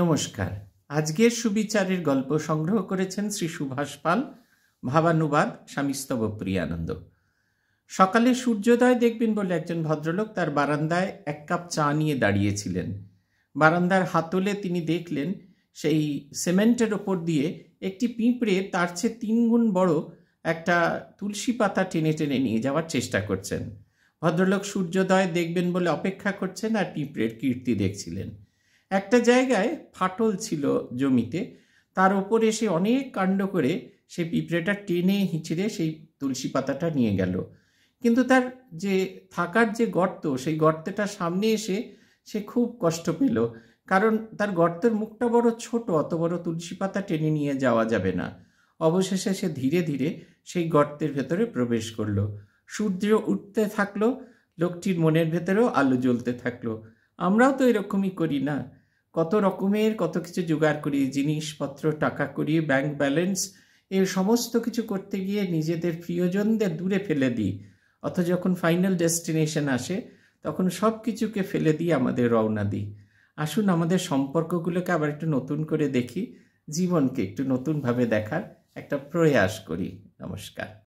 নমস্কার আজকের সুবিচারের গল্প সংগ্রহ করেছেন শ্রী সুভাষ পাল ভাবানুবাদ স্বামীস্তব প্রিয়ানন্দ সকালে সূর্যোদয় দেখবেন বলে একজন ভদ্রলোক তার বারান্দায় এক কাপ চা নিয়ে দাঁড়িয়েছিলেন বারান্দার হাতলে তিনি দেখলেন সেই সিমেন্টের ওপর দিয়ে একটি পিঁপড়ে তার চেয়ে তিন গুণ বড় একটা তুলসী পাতা টেনে টেনে নিয়ে যাওয়ার চেষ্টা করছেন ভদ্রলোক সূর্যোদয় দেখবেন বলে অপেক্ষা করছেন আর পিঁপড়ের কীর্তি দেখছিলেন একটা জায়গায় ফাটল ছিল জমিতে তার ওপর এসে অনেক কাণ্ড করে সে পিঁপড়েটা টেনে হিঁচড়ে সেই তুলসী পাতাটা নিয়ে গেল কিন্তু তার যে থাকার যে গর্ত সেই গর্তটা সামনে এসে সে খুব কষ্ট পেল কারণ তার গর্তের মুখটা বড় ছোট অত বড় তুলসী পাতা টেনে নিয়ে যাওয়া যাবে না অবশেষে সে ধীরে ধীরে সেই গর্তের ভেতরে প্রবেশ করলো সূর্য উঠতে থাকলো লোকটির মনের ভেতরেও আলো জ্বলতে থাকলো আমরাও তো এরকমই করি না কত রকমের কত কিছু জোগাড় করি জিনিসপত্র টাকা করি ব্যাংক ব্যালেন্স এ সমস্ত কিছু করতে গিয়ে নিজেদের প্রিয়জনদের দূরে ফেলে দিই অথচ যখন ফাইনাল ডেস্টিনেশন আসে তখন সব কিছুকে ফেলে দিয়ে আমাদের রওনা দিই আসুন আমাদের সম্পর্কগুলোকে আবার একটু নতুন করে দেখি জীবনকে একটু নতুনভাবে দেখার একটা প্রয়াস করি নমস্কার